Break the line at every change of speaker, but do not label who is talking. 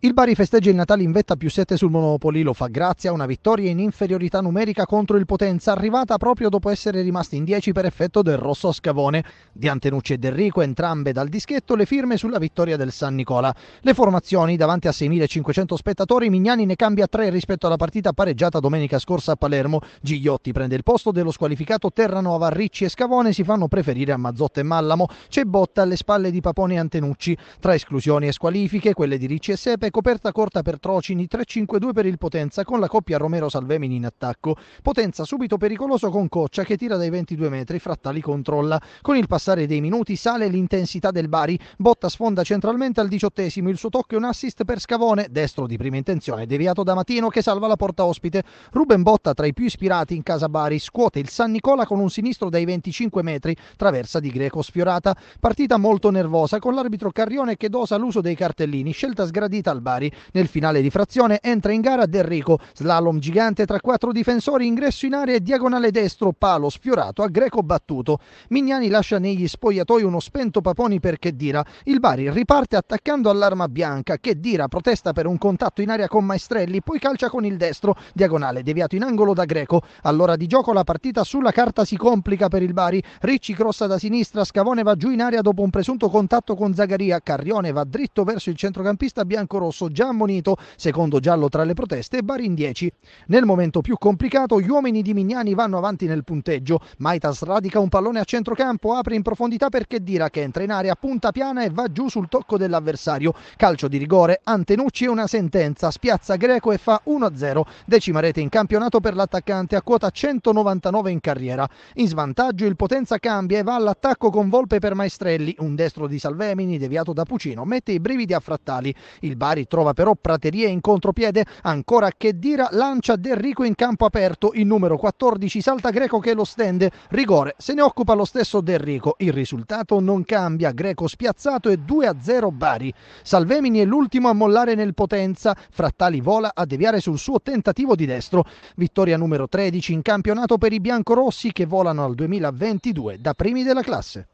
Il Bari festeggia il Natale in vetta più 7 sul Monopoli, lo fa grazie a una vittoria in inferiorità numerica contro il Potenza, arrivata proprio dopo essere rimasti in 10 per effetto del rosso scavone. Di Antenucci e D'Enrico, entrambe dal dischetto, le firme sulla vittoria del San Nicola. Le formazioni, davanti a 6.500 spettatori, Mignani ne cambia 3 rispetto alla partita pareggiata domenica scorsa a Palermo. Gigliotti prende il posto dello squalificato Terranova, Ricci e Scavone si fanno preferire a Mazzotta e Mallamo. C'è botta alle spalle di Papone e Antenucci. Tra esclusioni e squalifiche, quelle di Ricci e Sepe e coperta corta per Trocini, 3-5-2 per il Potenza con la coppia Romero Salvemini in attacco. Potenza subito pericoloso con Coccia che tira dai 22 metri, Frattali controlla. Con il passare dei minuti sale l'intensità del Bari, Botta sfonda centralmente al diciottesimo, il suo tocco è un assist per Scavone, destro di prima intenzione, deviato da Matino che salva la porta ospite. Ruben Botta tra i più ispirati in casa Bari, scuote il San Nicola con un sinistro dai 25 metri, traversa di Greco sfiorata. Partita molto nervosa con l'arbitro Carrione che dosa l'uso dei cartellini, scelta sgradita al Bari. Nel finale di frazione entra in gara Del Rico, slalom gigante tra quattro difensori, ingresso in area e diagonale destro, palo sfiorato a Greco battuto. Mignani lascia negli spogliatoi uno spento Paponi per Dira. Il Bari riparte attaccando all'arma bianca. che Dira protesta per un contatto in area con Maestrelli, poi calcia con il destro, diagonale deviato in angolo da Greco. All'ora di gioco la partita sulla carta si complica per il Bari. Ricci crossa da sinistra, Scavone va giù in area dopo un presunto contatto con Zagaria. Carrione va dritto verso il centrocampista biancorossi rosso già ammonito, secondo giallo tra le proteste, e Bari in 10. Nel momento più complicato gli uomini di Mignani vanno avanti nel punteggio. Maitas radica un pallone a centrocampo, apre in profondità perché Dira che entra in area punta piana e va giù sul tocco dell'avversario. Calcio di rigore, Antenucci e una sentenza, spiazza Greco e fa 1-0. Decima rete in campionato per l'attaccante a quota 199 in carriera. In svantaggio il Potenza cambia e va all'attacco con Volpe per Maestrelli, un destro di Salvemini deviato da Pucino, mette i brividi a frattali. Il Bari avversari, trova però Praterie in contropiede, ancora Chedira lancia Derrico in campo aperto, il numero 14 salta Greco che lo stende, rigore, se ne occupa lo stesso Derrico, il risultato non cambia, Greco spiazzato e 2-0 Bari. Salvemini è l'ultimo a mollare nel Potenza, Frattali vola a deviare sul suo tentativo di destro, vittoria numero 13 in campionato per i biancorossi che volano al 2022 da primi della classe.